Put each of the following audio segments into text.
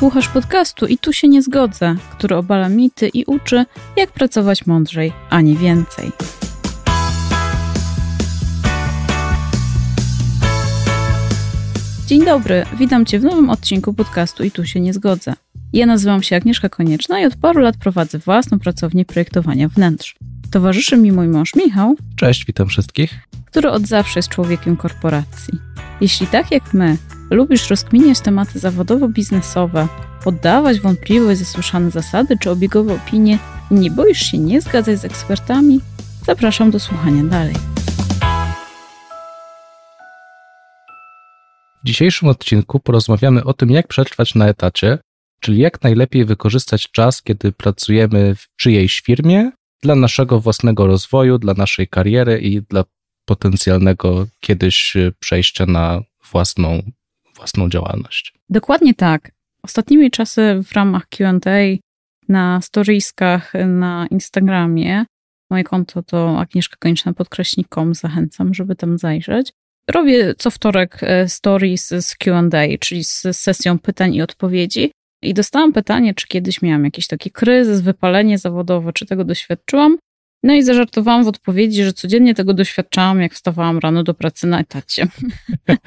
Słuchasz podcastu i tu się nie zgodzę, który obala mity i uczy, jak pracować mądrzej, a nie więcej. Dzień dobry, witam Cię w nowym odcinku podcastu i tu się nie zgodzę. Ja nazywam się Agnieszka Konieczna i od paru lat prowadzę własną pracownię projektowania wnętrz. Towarzyszy mi mój mąż Michał. Cześć, witam wszystkich. Który od zawsze jest człowiekiem korporacji. Jeśli tak jak my Lubisz rozkminiać tematy zawodowo-biznesowe, poddawać wątpliwość zasłyszane zasady czy obiegowe opinie i nie boisz się nie zgadzać z ekspertami? Zapraszam do słuchania dalej. W dzisiejszym odcinku porozmawiamy o tym, jak przetrwać na etacie, czyli jak najlepiej wykorzystać czas, kiedy pracujemy w czyjejś firmie, dla naszego własnego rozwoju, dla naszej kariery i dla potencjalnego kiedyś przejścia na własną własną działalność. Dokładnie tak. Ostatnimi czasy w ramach QA na storyskach na Instagramie, moje konto to Agnieszka Konieczna podkreśnikom, zachęcam, żeby tam zajrzeć. Robię co wtorek e, stories z QA, czyli z sesją pytań i odpowiedzi. I dostałam pytanie, czy kiedyś miałam jakiś taki kryzys, wypalenie zawodowe, czy tego doświadczyłam. No i zażartowałam w odpowiedzi, że codziennie tego doświadczałam, jak wstawałam rano do pracy na etacie.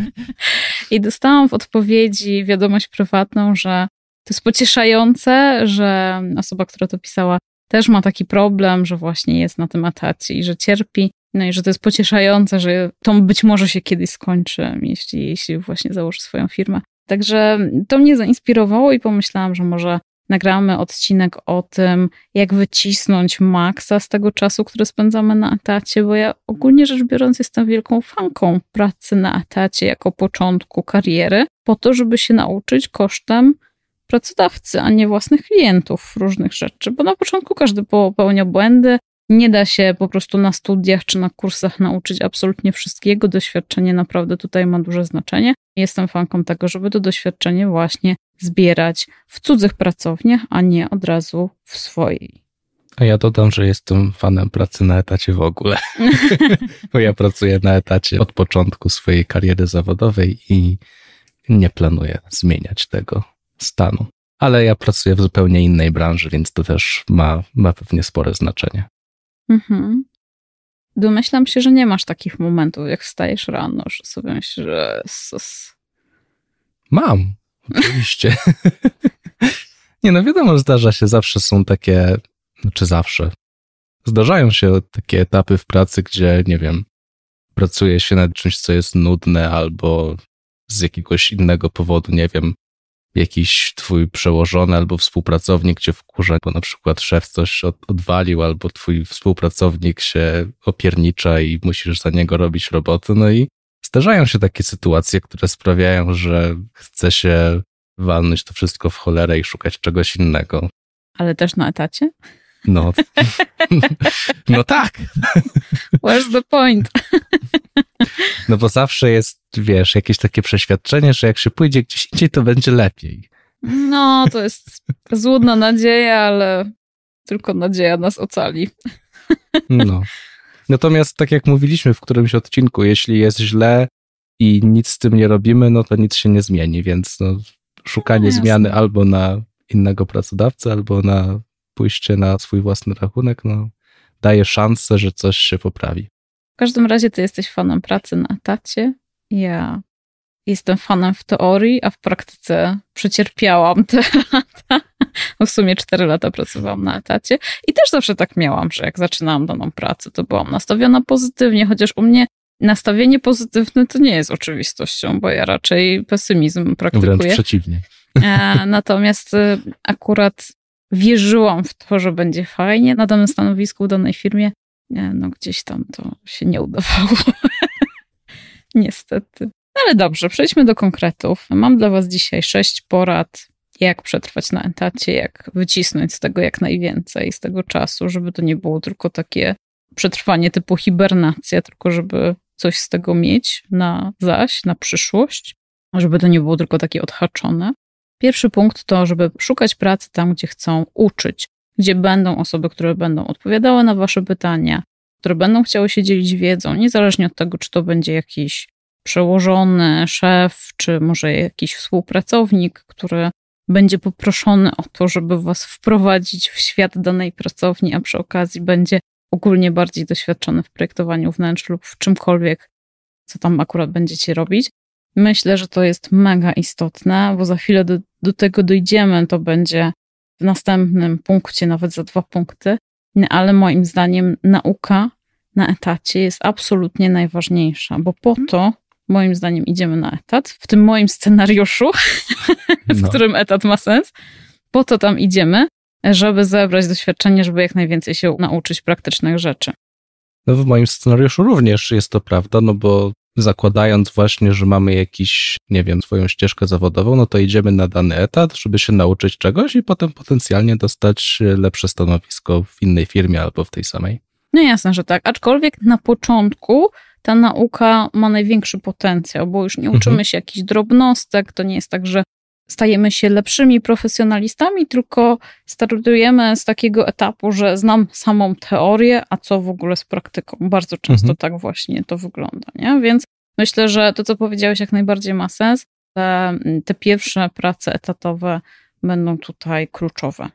I dostałam w odpowiedzi wiadomość prywatną, że to jest pocieszające, że osoba, która to pisała, też ma taki problem, że właśnie jest na tym etacie i że cierpi. No i że to jest pocieszające, że to być może się kiedyś skończy, jeśli, jeśli właśnie założy swoją firmę. Także to mnie zainspirowało i pomyślałam, że może nagramy odcinek o tym, jak wycisnąć maksa z tego czasu, który spędzamy na etacie, bo ja ogólnie rzecz biorąc jestem wielką fanką pracy na etacie jako początku kariery, po to, żeby się nauczyć kosztem pracodawcy, a nie własnych klientów różnych rzeczy, bo na początku każdy popełnia błędy, nie da się po prostu na studiach czy na kursach nauczyć absolutnie wszystkiego. Doświadczenie naprawdę tutaj ma duże znaczenie. Jestem fanką tego, żeby to doświadczenie właśnie zbierać w cudzych pracowniach, a nie od razu w swojej. A ja dodam, że jestem fanem pracy na etacie w ogóle. Bo ja pracuję na etacie od początku swojej kariery zawodowej i nie planuję zmieniać tego stanu. Ale ja pracuję w zupełnie innej branży, więc to też ma, ma pewnie spore znaczenie. Mhm. Domyślam się, że nie masz takich momentów, jak wstajesz rano, że sobie myślisz, że... Mam. Oczywiście. nie no, wiadomo, zdarza się, zawsze są takie, czy zawsze. Zdarzają się takie etapy w pracy, gdzie, nie wiem, pracuje się nad czymś, co jest nudne, albo z jakiegoś innego powodu, nie wiem, jakiś twój przełożony albo współpracownik cię wkurza, bo na przykład szef coś od, odwalił, albo twój współpracownik się opiernicza i musisz za niego robić roboty, no i zdarzają się takie sytuacje, które sprawiają, że chce się walnąć to wszystko w cholerę i szukać czegoś innego. Ale też na etacie? No, no tak. What's the point? No bo zawsze jest, wiesz, jakieś takie przeświadczenie, że jak się pójdzie gdzieś indziej, to będzie lepiej. No, to jest złudna nadzieja, ale tylko nadzieja nas ocali. No. Natomiast tak jak mówiliśmy w którymś odcinku, jeśli jest źle i nic z tym nie robimy, no to nic się nie zmieni, więc no, szukanie no, zmiany albo na innego pracodawcę, albo na pójście na swój własny rachunek, no, daje szansę, że coś się poprawi. W każdym razie ty jesteś fanem pracy na etacie. Ja jestem fanem w teorii, a w praktyce przecierpiałam te lata. No w sumie 4 lata pracowałam na etacie i też zawsze tak miałam, że jak zaczynałam daną pracę, to byłam nastawiona pozytywnie, chociaż u mnie nastawienie pozytywne to nie jest oczywistością, bo ja raczej pesymizm praktykuję. Wręcz przeciwnie. E, natomiast e, akurat wierzyłam w to, że będzie fajnie na danym stanowisku, w danej firmie. No gdzieś tam to się nie udawało. Niestety ale dobrze, przejdźmy do konkretów. Mam dla Was dzisiaj sześć porad, jak przetrwać na etacie, jak wycisnąć z tego jak najwięcej, z tego czasu, żeby to nie było tylko takie przetrwanie typu hibernacja, tylko żeby coś z tego mieć na zaś, na przyszłość, żeby to nie było tylko takie odhaczone. Pierwszy punkt to, żeby szukać pracy tam, gdzie chcą uczyć, gdzie będą osoby, które będą odpowiadały na Wasze pytania, które będą chciały się dzielić wiedzą, niezależnie od tego, czy to będzie jakiś przełożony, szef, czy może jakiś współpracownik, który będzie poproszony o to, żeby was wprowadzić w świat danej pracowni, a przy okazji będzie ogólnie bardziej doświadczony w projektowaniu wnętrz lub w czymkolwiek, co tam akurat będziecie robić. Myślę, że to jest mega istotne, bo za chwilę do, do tego dojdziemy, to będzie w następnym punkcie, nawet za dwa punkty, no, ale moim zdaniem nauka na etacie jest absolutnie najważniejsza, bo po mhm. to moim zdaniem idziemy na etat, w tym moim scenariuszu, no. w którym etat ma sens. Po to tam idziemy, żeby zebrać doświadczenie, żeby jak najwięcej się nauczyć praktycznych rzeczy. No w moim scenariuszu również jest to prawda, no bo zakładając właśnie, że mamy jakiś, nie wiem, swoją ścieżkę zawodową, no to idziemy na dany etat, żeby się nauczyć czegoś i potem potencjalnie dostać lepsze stanowisko w innej firmie albo w tej samej. No jasne, że tak. Aczkolwiek na początku ta nauka ma największy potencjał, bo już nie mhm. uczymy się jakichś drobnostek, to nie jest tak, że stajemy się lepszymi profesjonalistami, tylko startujemy z takiego etapu, że znam samą teorię, a co w ogóle z praktyką. Bardzo często mhm. tak właśnie to wygląda, nie? Więc myślę, że to, co powiedziałeś, jak najbardziej ma sens. Te, te pierwsze prace etatowe będą tutaj kluczowe.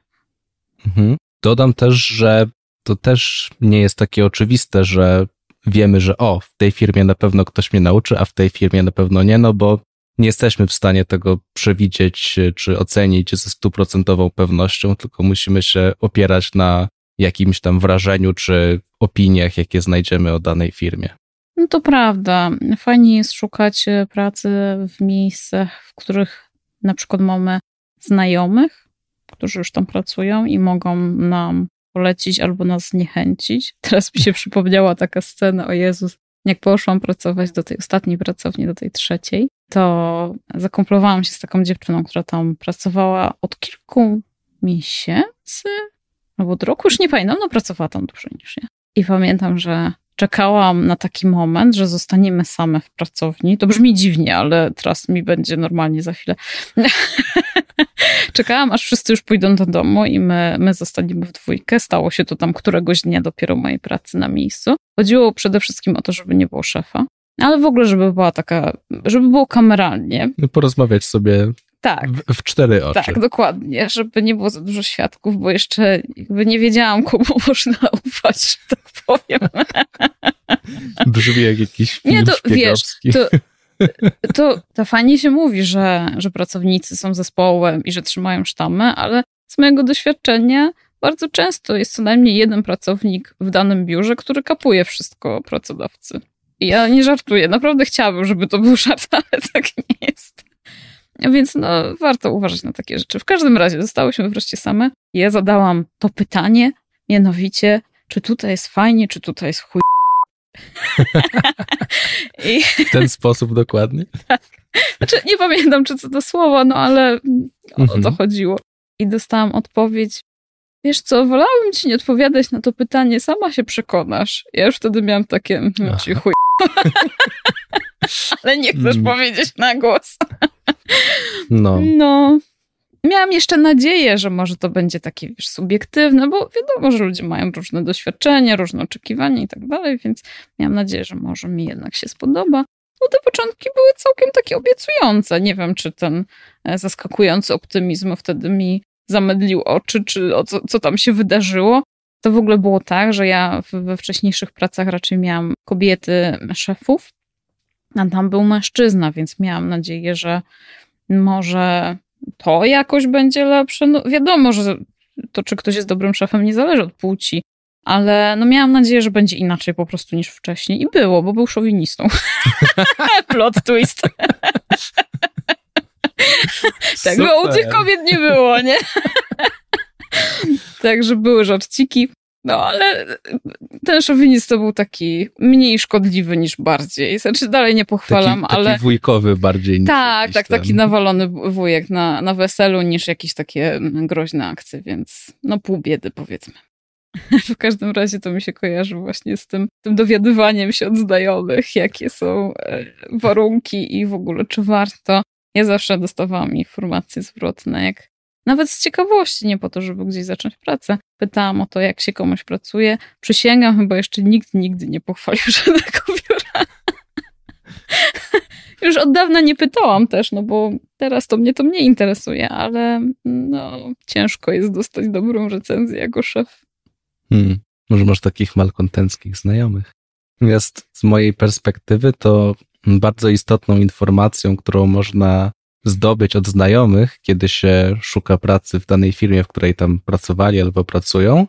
Mhm. Dodam też, że to też nie jest takie oczywiste, że wiemy, że o, w tej firmie na pewno ktoś mnie nauczy, a w tej firmie na pewno nie, no bo nie jesteśmy w stanie tego przewidzieć e, czy ocenić ze stuprocentową pewnością, tylko musimy się opierać na jakimś tam wrażeniu czy opiniach, jakie znajdziemy o danej firmie. No to prawda. Fajnie jest szukać e, pracy w miejscach, w których na przykład mamy znajomych, którzy już tam pracują i mogą nam polecić albo nas zniechęcić. Teraz mi się przypomniała taka scena, o Jezus, jak poszłam pracować do tej ostatniej pracowni, do tej trzeciej, to zakomplowałam się z taką dziewczyną, która tam pracowała od kilku miesięcy, albo od roku, już nie pamiętam, no pracowała tam dłużej niż ja. I pamiętam, że czekałam na taki moment, że zostaniemy same w pracowni. To brzmi dziwnie, ale teraz mi będzie normalnie za chwilę. czekałam, aż wszyscy już pójdą do domu i my, my zostaniemy w dwójkę. Stało się to tam któregoś dnia dopiero mojej pracy na miejscu. Chodziło przede wszystkim o to, żeby nie było szefa. Ale w ogóle, żeby była taka, żeby było kameralnie. No, porozmawiać sobie tak. W, w, cztery oczy. Tak, dokładnie, żeby nie było za dużo świadków, bo jeszcze jakby nie wiedziałam, komu można ufać, że tak powiem. Brzmi jak jakiś film Nie, to wiesz, to, to, to fajnie się mówi, że, że pracownicy są zespołem i że trzymają sztamę, ale z mojego doświadczenia bardzo często jest co najmniej jeden pracownik w danym biurze, który kapuje wszystko pracodawcy. I ja nie żartuję, naprawdę chciałabym, żeby to był żart, ale tak nie jest. Więc no, warto uważać na takie rzeczy. W każdym razie zostałyśmy wreszcie same. Ja zadałam to pytanie, mianowicie, czy tutaj jest fajnie, czy tutaj jest chuj. I... W ten sposób dokładnie? tak. Znaczy, nie pamiętam, czy co to słowa, no ale o mhm. to chodziło. I dostałam odpowiedź, wiesz co, wolałabym ci nie odpowiadać na to pytanie, sama się przekonasz. Ja już wtedy miałam takie, hmm, czy chuj. Ale nie chcesz mm. powiedzieć na głos. no. No. Miałam jeszcze nadzieję, że może to będzie takie wiesz, subiektywne, bo wiadomo, że ludzie mają różne doświadczenia, różne oczekiwania i tak dalej, więc miałam nadzieję, że może mi jednak się spodoba. No te początki były całkiem takie obiecujące. Nie wiem, czy ten e, zaskakujący optymizm wtedy mi zamedlił oczy, czy o co, co tam się wydarzyło, to w ogóle było tak, że ja we wcześniejszych pracach raczej miałam kobiety szefów, a tam był mężczyzna, więc miałam nadzieję, że może to jakoś będzie lepsze. No wiadomo, że to, czy ktoś jest dobrym szefem, nie zależy od płci, ale no miałam nadzieję, że będzie inaczej po prostu niż wcześniej. I było, bo był szowinistą. Plot twist. tak, bo u tych kobiet nie było, nie? Także były żarciki. No, ale ten szowinizm to był taki mniej szkodliwy niż bardziej. Znaczy, dalej nie pochwalam, taki, ale. Taki wujkowy bardziej niż. Tak, tak, taki nawalony wujek na, na weselu niż jakieś takie mm, groźne akcje, więc no pół biedy powiedzmy. W każdym razie to mi się kojarzy właśnie z tym, tym dowiadywaniem się od znajomych, jakie są e, warunki i w ogóle czy warto. Ja zawsze dostawałam informacje zwrotne, jak nawet z ciekawości, nie po to, żeby gdzieś zacząć pracę. Pytałam o to, jak się komuś pracuje. Przysięgam, chyba jeszcze nikt nigdy nie pochwalił żadnego biura. Już od dawna nie pytałam też, no bo teraz to mnie to mnie interesuje, ale no, ciężko jest dostać dobrą recenzję jako szef. Hmm, może masz takich malkontenckich znajomych. Natomiast z mojej perspektywy to bardzo istotną informacją, którą można zdobyć od znajomych, kiedy się szuka pracy w danej firmie, w której tam pracowali albo pracują,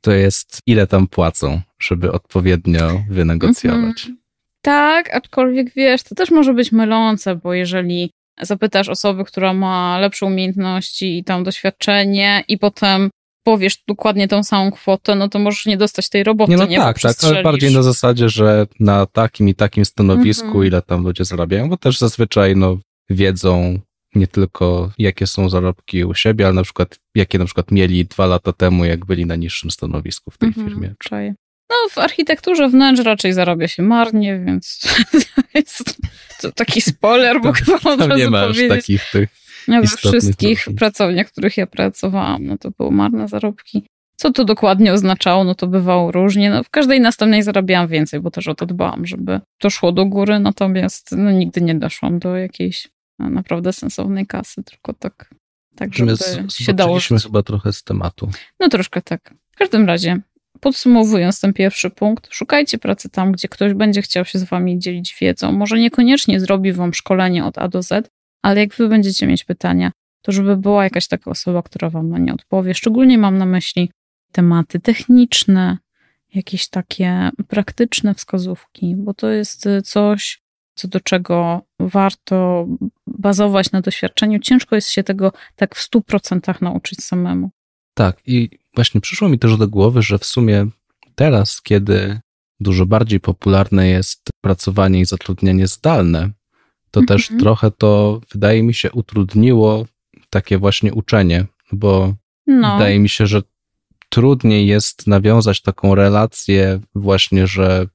to jest ile tam płacą, żeby odpowiednio wynegocjować. Mhm. Tak, aczkolwiek wiesz, to też może być mylące, bo jeżeli zapytasz osoby, która ma lepsze umiejętności i tam doświadczenie, i potem powiesz dokładnie tą samą kwotę, no to możesz nie dostać tej roboty. Nie, no nie, tak, tak, ale bardziej na zasadzie, że na takim i takim stanowisku, mm -hmm. ile tam ludzie zarabiają, bo też zazwyczaj no, wiedzą nie tylko jakie są zarobki u siebie, ale na przykład jakie na przykład mieli dwa lata temu, jak byli na niższym stanowisku w tej mhm, firmie. Czuję. No, w architekturze wnętrz raczej zarabia się marnie, więc to jest to taki spoiler, bo chyba od razu nie masz powiedzieć. takich tych We wszystkich pracowniach, w których ja pracowałam, no to były marne zarobki. Co to dokładnie oznaczało, no to bywało różnie. No, w każdej następnej zarabiałam więcej, bo też o to dbałam, żeby to szło do góry, natomiast no, nigdy nie doszłam do jakiejś no, naprawdę sensownej kasy, tylko tak, tak żeby się dało. Żyć. chyba trochę z tematu. No troszkę tak. W każdym razie, podsumowując ten pierwszy punkt, szukajcie pracy tam, gdzie ktoś będzie chciał się z wami dzielić wiedzą. Może niekoniecznie zrobi wam szkolenie od A do Z, ale jak wy będziecie mieć pytania, to żeby była jakaś taka osoba, która wam na nie odpowie. Szczególnie mam na myśli tematy techniczne, jakieś takie praktyczne wskazówki, bo to jest y, coś, co do czego warto bazować na doświadczeniu, ciężko jest się tego tak w 100% nauczyć samemu. Tak, i właśnie przyszło mi też do głowy, że w sumie teraz, kiedy dużo bardziej popularne jest pracowanie i zatrudnienie zdalne, to też mhm. trochę to, wydaje mi się, utrudniło takie właśnie uczenie, bo no. wydaje mi się, że trudniej jest nawiązać taką relację, właśnie, że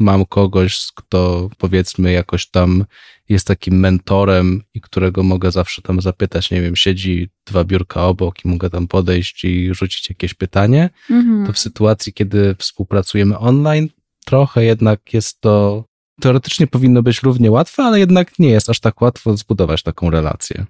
mam kogoś, kto powiedzmy jakoś tam jest takim mentorem i którego mogę zawsze tam zapytać, nie wiem, siedzi dwa biurka obok i mogę tam podejść i rzucić jakieś pytanie, mhm. to w sytuacji, kiedy współpracujemy online, trochę jednak jest to, teoretycznie powinno być równie łatwe, ale jednak nie jest aż tak łatwo zbudować taką relację.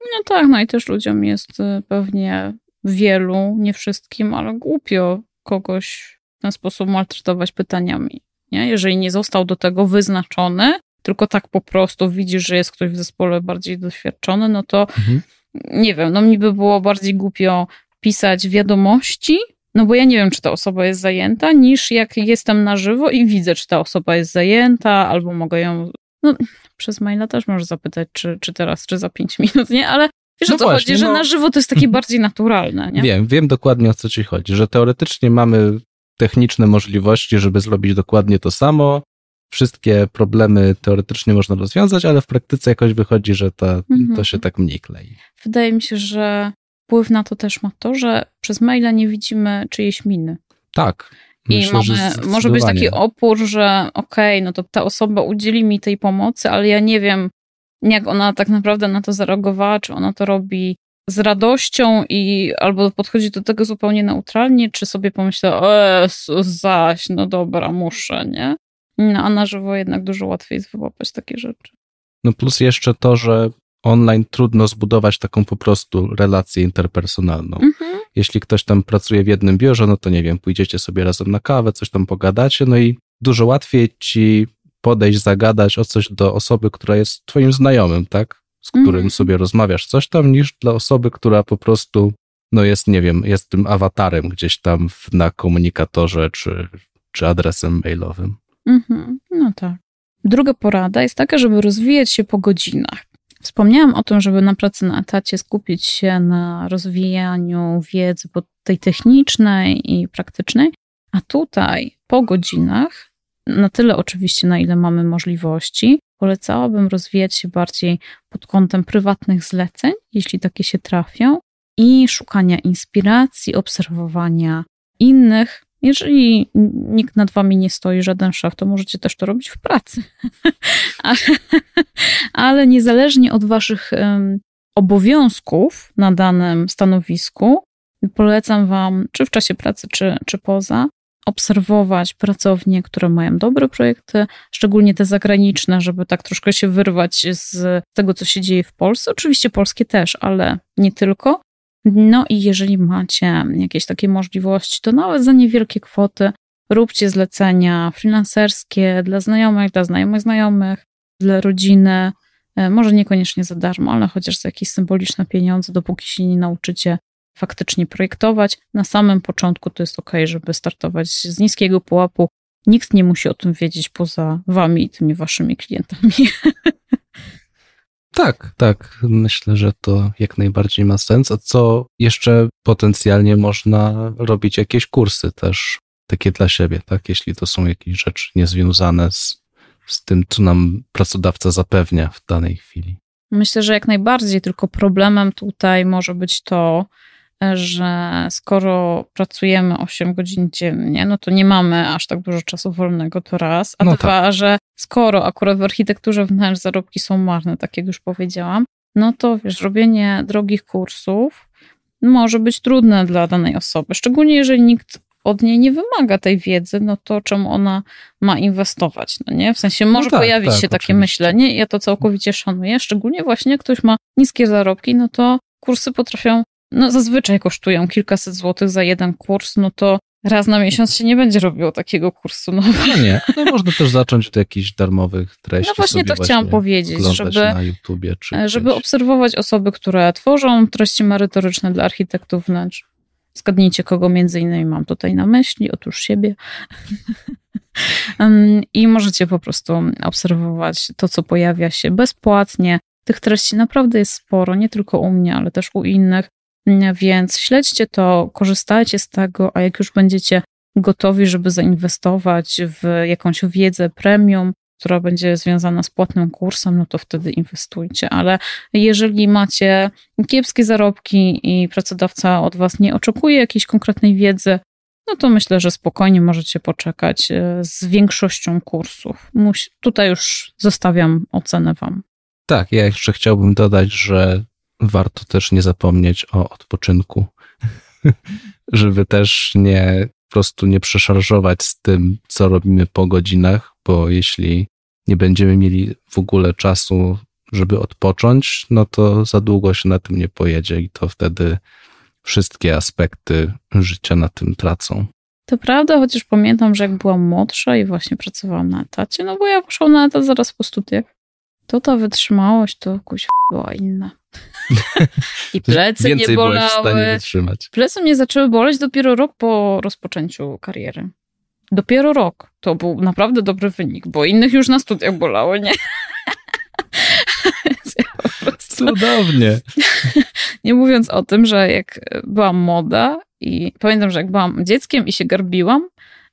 No tak, no i też ludziom jest y, pewnie wielu, nie wszystkim, ale głupio kogoś w ten sposób maltretować pytaniami. Nie? Jeżeli nie został do tego wyznaczony, tylko tak po prostu widzisz, że jest ktoś w zespole bardziej doświadczony, no to mhm. nie wiem, no mi by było bardziej głupio pisać wiadomości, no bo ja nie wiem, czy ta osoba jest zajęta, niż jak jestem na żywo i widzę, czy ta osoba jest zajęta, albo mogę ją. No, przez maila też możesz zapytać, czy, czy teraz, czy za pięć minut, nie? Ale wiesz no o co właśnie, chodzi, że no... na żywo to jest takie bardziej naturalne, nie? Wiem, wiem dokładnie o co ci chodzi, że teoretycznie mamy techniczne możliwości, żeby zrobić dokładnie to samo, wszystkie problemy teoretycznie można rozwiązać, ale w praktyce jakoś wychodzi, że to, mhm. to się mhm. tak mniej klei. Wydaje mi się, że wpływ na to też ma to, że przez maila nie widzimy czyjejś miny. Tak. I mamy, może być taki opór, że okej, okay, no to ta osoba udzieli mi tej pomocy, ale ja nie wiem, jak ona tak naprawdę na to zareagowała, czy ona to robi z radością i albo podchodzi do tego zupełnie neutralnie, czy sobie pomyśla, e, zaś, no dobra, muszę, nie? No, a na żywo jednak dużo łatwiej jest wyłapać takie rzeczy. No plus jeszcze to, że online trudno zbudować taką po prostu relację interpersonalną. Mhm. Jeśli ktoś tam pracuje w jednym biurze, no to nie wiem, pójdziecie sobie razem na kawę, coś tam pogadacie, no i dużo łatwiej ci podejść, zagadać o coś do osoby, która jest twoim znajomym, tak? Z którym mhm. sobie rozmawiasz coś tam, niż dla osoby, która po prostu, no jest, nie wiem, jest tym awatarem gdzieś tam w, na komunikatorze czy, czy adresem mailowym. Mhm, no tak. Druga porada jest taka, żeby rozwijać się po godzinach. Wspomniałam o tym, żeby na pracy na etacie skupić się na rozwijaniu wiedzy tej technicznej i praktycznej, a tutaj po godzinach, na tyle oczywiście, na ile mamy możliwości, polecałabym rozwijać się bardziej pod kątem prywatnych zleceń, jeśli takie się trafią, i szukania inspiracji, obserwowania innych, jeżeli nikt nad wami nie stoi, żaden szef, to możecie też to robić w pracy. ale, ale niezależnie od waszych um, obowiązków na danym stanowisku, polecam wam, czy w czasie pracy, czy, czy poza, obserwować pracownie, które mają dobre projekty, szczególnie te zagraniczne, żeby tak troszkę się wyrwać z tego, co się dzieje w Polsce. Oczywiście polskie też, ale nie tylko. No i jeżeli macie jakieś takie możliwości, to nawet za niewielkie kwoty róbcie zlecenia freelancerskie dla znajomych, dla znajomych znajomych, dla rodziny. E, może niekoniecznie za darmo, ale chociaż za jakieś symboliczne pieniądze, dopóki się nie nauczycie faktycznie projektować. Na samym początku to jest ok, żeby startować z niskiego pułapu. Nikt nie musi o tym wiedzieć poza wami i tymi waszymi klientami. Tak, tak. Myślę, że to jak najbardziej ma sens. A co jeszcze potencjalnie można robić? Jakieś kursy też takie dla siebie, tak? Jeśli to są jakieś rzeczy niezwiązane z, z tym, co nam pracodawca zapewnia w danej chwili. Myślę, że jak najbardziej, tylko problemem tutaj może być to, że skoro pracujemy 8 godzin dziennie, no to nie mamy aż tak dużo czasu wolnego, to raz. A no tak. dwa, tak. że skoro akurat w architekturze wnętrz zarobki są marne, tak jak już powiedziałam, no to wiesz, robienie drogich kursów może być trudne dla danej osoby, szczególnie jeżeli nikt od niej nie wymaga tej wiedzy, no to czemu ona ma inwestować, no nie? W sensie może no tak, pojawić tak, się oczywiście. takie myślenie i ja to całkowicie szanuję, szczególnie właśnie jak ktoś ma niskie zarobki, no to kursy potrafią no zazwyczaj kosztują kilkaset złotych za jeden kurs, no to raz na miesiąc się nie będzie robiło takiego kursu. No nie, no nie. No można też zacząć od jakichś darmowych treści. No właśnie to chciałam właśnie powiedzieć, żeby, e, żeby obserwować osoby, które tworzą treści merytoryczne dla architektów wnętrz. Zgadnijcie, kogo między innymi mam tutaj na myśli, otóż siebie. I możecie po prostu obserwować to, co pojawia się bezpłatnie. Tych treści naprawdę jest sporo, nie tylko u mnie, ale też u innych. Więc śledźcie to, korzystajcie z tego, a jak już będziecie gotowi, żeby zainwestować w jakąś wiedzę premium, która będzie związana z płatnym kursem, no to wtedy inwestujcie. Ale jeżeli macie kiepskie zarobki i pracodawca od Was nie oczekuje jakiejś konkretnej wiedzy, no to myślę, że spokojnie możecie poczekać e, z większością kursów. tutaj już zostawiam ocenę Wam. Tak, ja jeszcze chciałbym dodać, że warto też nie zapomnieć o odpoczynku, żeby też nie po prostu nie przeszarżować z tym, co robimy po godzinach, bo jeśli nie będziemy mieli w ogóle czasu, żeby odpocząć, no to za długo się na tym nie pojedzie i to wtedy wszystkie aspekty życia na tym tracą. To prawda, chociaż pamiętam, że jak byłam młodsza i właśnie pracowałam na etacie, no bo ja poszłam na etat zaraz po studiach, to ta wytrzymałość to jakoś była inna. I plecy nie bolały. Plecy mnie zaczęły boleć dopiero rok po rozpoczęciu kariery. Dopiero rok. To był naprawdę dobry wynik, bo innych już na studiach bolało, nie? ja Cudownie. nie mówiąc o tym, że jak byłam młoda i pamiętam, że jak byłam dzieckiem i się garbiłam,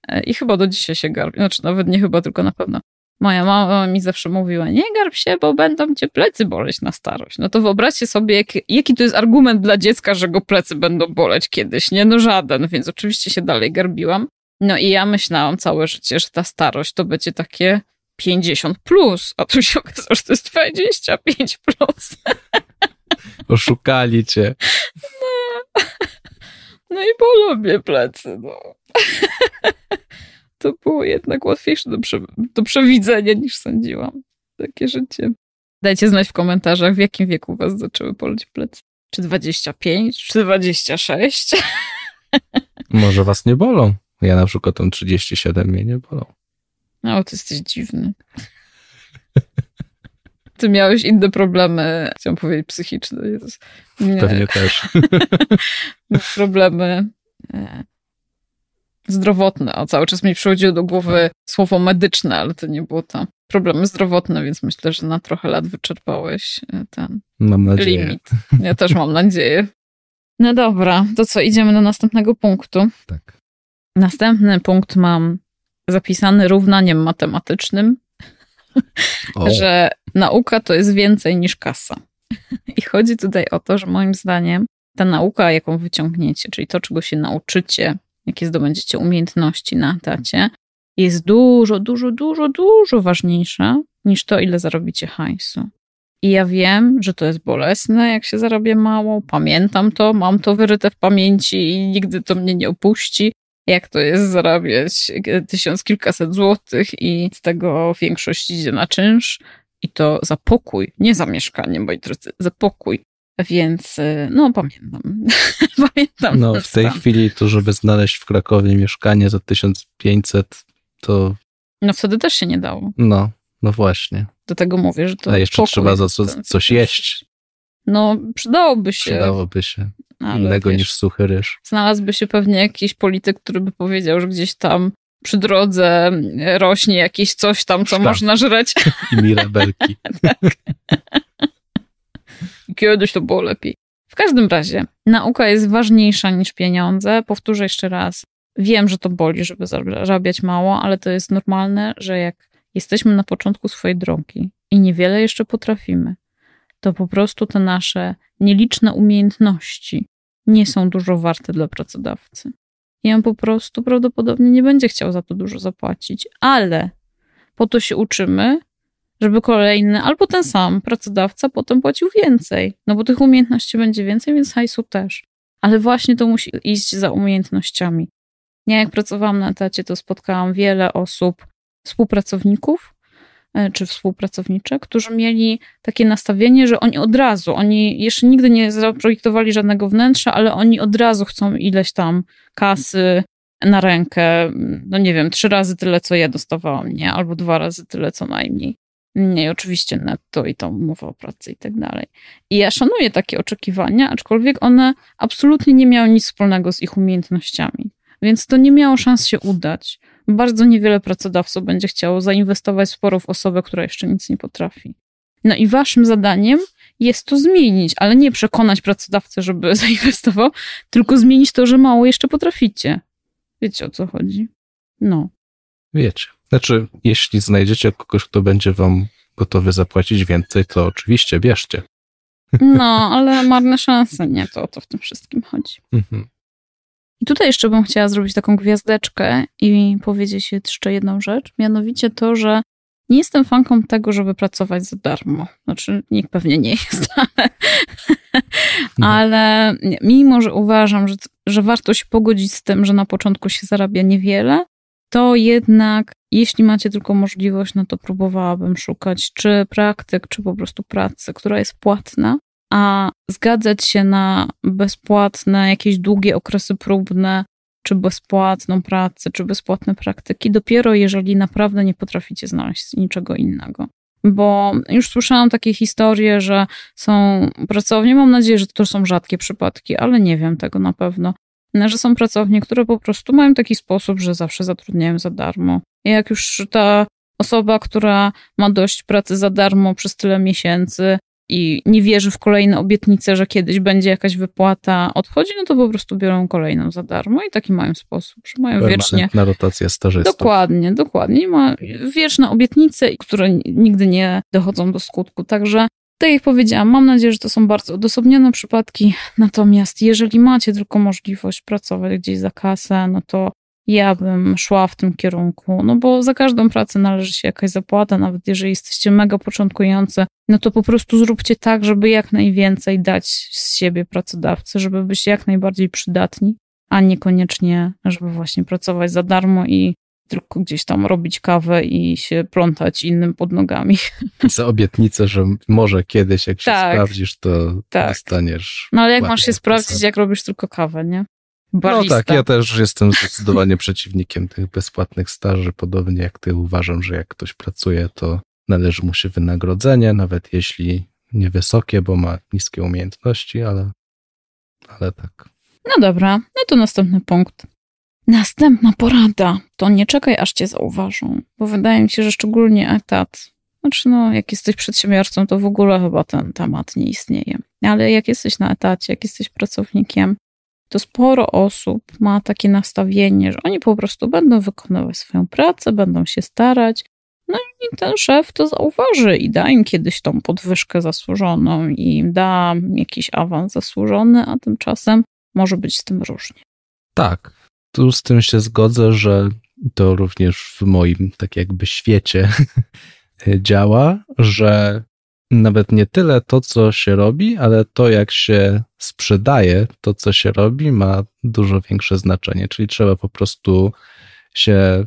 e, i chyba do dzisiaj się garbi, znaczy nawet nie chyba, tylko na pewno. Moja mama mi zawsze mówiła, nie garb się, bo będą cię plecy boleć na starość. No to wyobraźcie sobie, jak, jaki to jest argument dla dziecka, że go plecy będą boleć kiedyś. Nie, no żaden, więc oczywiście się dalej garbiłam. No i ja myślałam całe życie, że ta starość to będzie takie 50 plus, a tu się okazało, że to jest 25 plus. Oszukali cię. No, no i polubię plecy, no. to było jednak łatwiejsze do, prze, do przewidzenia niż sądziłam. Takie życie. Dajcie znać w komentarzach, w jakim wieku was zaczęły poleć plecy. Czy 25, czy 26? Może was nie bolą. Ja na przykład tą 37, mnie nie bolą. No, ty jesteś dziwny. Ty miałeś inne problemy, chciałam powiedzieć psychiczne. Jezus. Nie. Pewnie też. problemy e, zdrowotne, a cały czas mi przychodziło do głowy słowo medyczne, ale to nie było to. Problemy zdrowotne, więc myślę, że na trochę lat wyczerpałeś e, ten limit. Ja też mam nadzieję. No dobra, to co, idziemy do następnego punktu. Tak. Następny punkt mam zapisany równaniem matematycznym, że nauka to jest więcej niż kasa. I chodzi tutaj o to, że moim zdaniem ta nauka, jaką wyciągniecie, czyli to, czego się nauczycie jakie zdobędziecie umiejętności na tacie, jest dużo, dużo, dużo, dużo ważniejsza niż to, ile zarobicie hajsu. I ja wiem, że to jest bolesne, jak się zarabia mało, pamiętam to, mam to wyryte w pamięci i nigdy to mnie nie opuści. Jak to jest zarabiać tysiąc kilkaset złotych i z tego większość idzie na czynsz, i to za pokój, nie za mieszkanie, moi drodzy, za pokój. Więc y, no pamiętam. pamiętam no, w tej chwili to, żeby znaleźć w Krakowie mieszkanie za 1500, to. No wtedy też się nie dało. No, no właśnie. Do tego mówię, że to. A jeszcze trzeba za co, coś jeść. No, przydałoby się. Przydałoby się. Ale innego wiesz, niż suchy ryż. Znalazłby się pewnie jakiś polityk, który by powiedział, że gdzieś tam przy drodze e, rośnie jakieś coś tam, co Sztab. można żreć. I mirabelki. tak kiedyś to było lepiej. W każdym razie, nauka jest ważniejsza niż pieniądze. Powtórzę jeszcze raz. Wiem, że to boli, żeby zarabiać mało, ale to jest normalne, że jak jesteśmy na początku swojej drogi i niewiele jeszcze potrafimy, to po prostu te nasze nieliczne umiejętności nie są dużo warte dla pracodawcy. I on po prostu prawdopodobnie nie będzie chciał za to dużo zapłacić, ale po to się uczymy, żeby kolejny albo ten sam pracodawca potem płacił więcej. No bo tych umiejętności będzie więcej, więc hajsu też. Ale właśnie to musi iść za umiejętnościami. Ja jak pracowałam na etacie, to spotkałam wiele osób, współpracowników e, czy współpracowniczek, którzy mieli takie nastawienie, że oni od razu, oni jeszcze nigdy nie zaprojektowali żadnego wnętrza, ale oni od razu chcą ileś tam kasy, na rękę, no nie wiem, trzy razy tyle, co ja dostawałam, nie? Albo dwa razy tyle, co najmniej. Nie, oczywiście netto i tą mowę o pracy i tak dalej. I ja szanuję takie oczekiwania, aczkolwiek one absolutnie nie miały nic wspólnego z ich umiejętnościami. Więc to nie miało szans się udać. Bardzo niewiele pracodawców będzie chciało zainwestować sporo w osobę, która jeszcze nic nie potrafi. No i waszym zadaniem jest to zmienić, ale nie przekonać pracodawcę, żeby zainwestował, tylko zmienić to, że mało jeszcze potraficie. Wiecie o co chodzi? No. Wiecie. Znaczy, jeśli znajdziecie kogoś, kto będzie wam gotowy zapłacić więcej, to oczywiście bierzcie. No, ale marne szanse, nie, to o to w tym wszystkim chodzi. Mhm. I tutaj jeszcze bym chciała zrobić taką gwiazdeczkę i powiedzieć jeszcze jedną rzecz, mianowicie to, że nie jestem fanką tego, żeby pracować za darmo. Znaczy, nikt pewnie nie jest, ale, no. ale mimo, że uważam, że, że warto się pogodzić z tym, że na początku się zarabia niewiele, to jednak jeśli macie tylko możliwość, no to próbowałabym szukać czy praktyk, czy po prostu pracy, która jest płatna, a zgadzać się na bezpłatne jakieś długie okresy próbne, czy bezpłatną pracę, czy bezpłatne praktyki, dopiero jeżeli naprawdę nie potraficie znaleźć niczego innego. Bo już słyszałam takie historie, że są pracownie, mam nadzieję, że to są rzadkie przypadki, ale nie wiem tego na pewno, że są pracownie, które po prostu mają taki sposób, że zawsze zatrudniają za darmo. I jak już ta osoba, która ma dość pracy za darmo przez tyle miesięcy i nie wierzy w kolejne obietnice, że kiedyś będzie jakaś wypłata, odchodzi, no to po prostu biorą kolejną za darmo i taki mają sposób, że mają wiecznie... na rotację stażystów. Dokładnie, dokładnie. Ma wieczne obietnice, które nigdy nie dochodzą do skutku. Także tak jak powiedziałam, mam nadzieję, że to są bardzo odosobnione przypadki, natomiast jeżeli macie tylko możliwość pracować gdzieś za kasę, no to ja bym szła w tym kierunku, no bo za każdą pracę należy się jakaś zapłata, nawet jeżeli jesteście mega początkujący, no to po prostu zróbcie tak, żeby jak najwięcej dać z siebie pracodawcy, żeby być jak najbardziej przydatni, a niekoniecznie, żeby właśnie pracować za darmo i tylko gdzieś tam robić kawę i się plątać innym pod nogami. Za obietnicę, że może kiedyś, jak się tak. sprawdzisz, to tak. dostaniesz. No ale jak masz się sprawdzić, jak robisz tylko kawę, nie? Barista. No tak, ja też jestem zdecydowanie przeciwnikiem tych bezpłatnych staży, podobnie jak ty uważam, że jak ktoś pracuje, to należy mu się wynagrodzenie, nawet jeśli niewysokie, bo ma niskie umiejętności, ale, ale tak. No dobra, no to następny punkt. Następna porada to nie czekaj, aż cię zauważą, bo wydaje mi się, że szczególnie etat. Znaczy, no, jak jesteś przedsiębiorcą, to w ogóle chyba ten temat nie istnieje. Ale jak jesteś na etacie, jak jesteś pracownikiem, to sporo osób ma takie nastawienie, że oni po prostu będą wykonywać swoją pracę, będą się starać, no i ten szef to zauważy i da im kiedyś tą podwyżkę zasłużoną i da jakiś awans zasłużony, a tymczasem może być z tym różnie. Tak, tu z tym się zgodzę, że to również w moim tak jakby świecie działa, że nawet nie tyle to, co się robi, ale to, jak się sprzedaje, to, co się robi, ma dużo większe znaczenie. Czyli trzeba po prostu się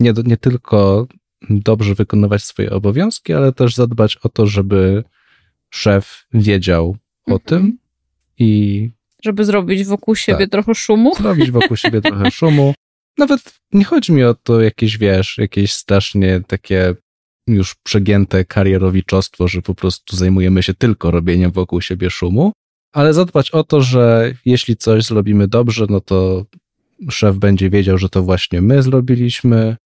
nie, nie tylko dobrze wykonywać swoje obowiązki, ale też zadbać o to, żeby szef wiedział o mhm. tym i żeby zrobić wokół siebie tak. trochę szumu. Zrobić wokół siebie trochę szumu. Nawet nie chodzi mi o to jakieś, wiesz, jakieś strasznie takie już przegięte karierowiczostwo, że po prostu zajmujemy się tylko robieniem wokół siebie szumu, ale zadbać o to, że jeśli coś zrobimy dobrze, no to szef będzie wiedział, że to właśnie my zrobiliśmy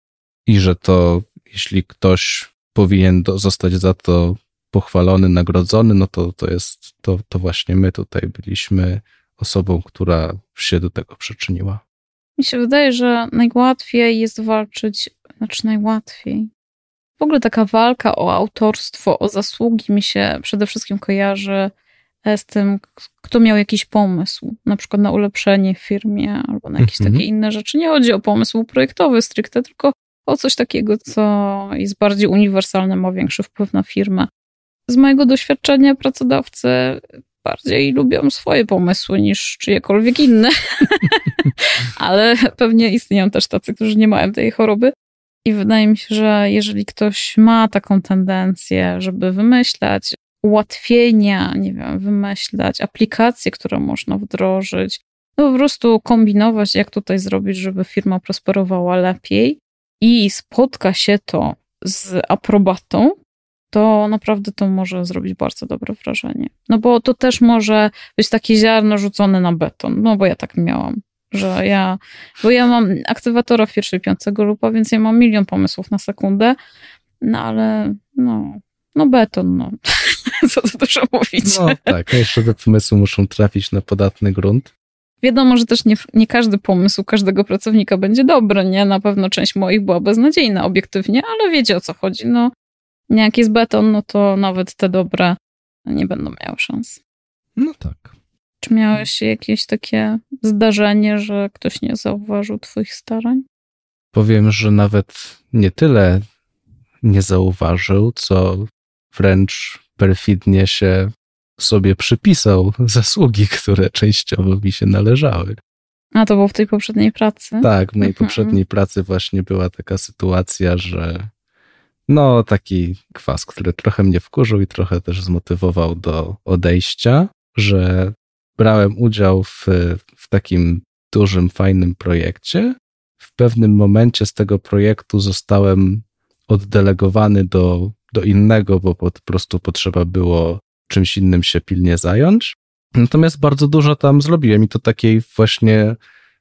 i że to jeśli ktoś powinien do, zostać za to pochwalony, nagrodzony, no to to jest to, to właśnie my tutaj byliśmy osobą, która się do tego przyczyniła? Mi się wydaje, że najłatwiej jest walczyć, znaczy najłatwiej. W ogóle taka walka o autorstwo, o zasługi mi się przede wszystkim kojarzy e, z tym, kto miał jakiś pomysł, na przykład na ulepszenie w firmie albo na jakieś mm -hmm. takie inne rzeczy. Nie chodzi o pomysł projektowy stricte, tylko o coś takiego, co jest bardziej uniwersalne, ma większy wpływ na firmę. Z mojego doświadczenia pracodawcy bardziej lubią swoje pomysły niż czyjekolwiek inne. Ale pewnie istnieją też tacy, którzy nie mają tej choroby. I wydaje mi się, że jeżeli ktoś ma taką tendencję, żeby wymyślać ułatwienia, nie wiem, wymyślać aplikacje, które można wdrożyć, no po prostu kombinować, jak tutaj zrobić, żeby firma prosperowała lepiej i spotka się to z aprobatą, to naprawdę to może zrobić bardzo dobre wrażenie. No bo to też może być takie ziarno rzucone na beton, no bo ja tak miałam. Że ja, bo ja mam aktywatora w pierwszej piątce grupa, więc ja mam milion pomysłów na sekundę, no ale no, no beton, no. Co to dużo mówić. No tak, jeszcze te pomysły muszą trafić na podatny grunt. Wiadomo, że też nie, nie, każdy pomysł każdego pracownika będzie dobry, nie? Na pewno część moich była beznadziejna obiektywnie, ale wiecie o co chodzi. No, jak jest beton, no to nawet te dobre nie będą miały szans. No tak. Czy miałeś jakieś takie zdarzenie, że ktoś nie zauważył Twoich starań? Powiem, że nawet nie tyle nie zauważył, co wręcz perfidnie się sobie przypisał zasługi, które częściowo mi się należały. A to było w tej poprzedniej pracy? Tak, w mojej mhm. poprzedniej pracy właśnie była taka sytuacja, że no, taki kwas, który trochę mnie wkurzył i trochę też zmotywował do odejścia, że brałem udział w, w takim dużym, fajnym projekcie. W pewnym momencie z tego projektu zostałem oddelegowany do, do innego, bo po prostu potrzeba było czymś innym się pilnie zająć. Natomiast bardzo dużo tam zrobiłem i to takiej właśnie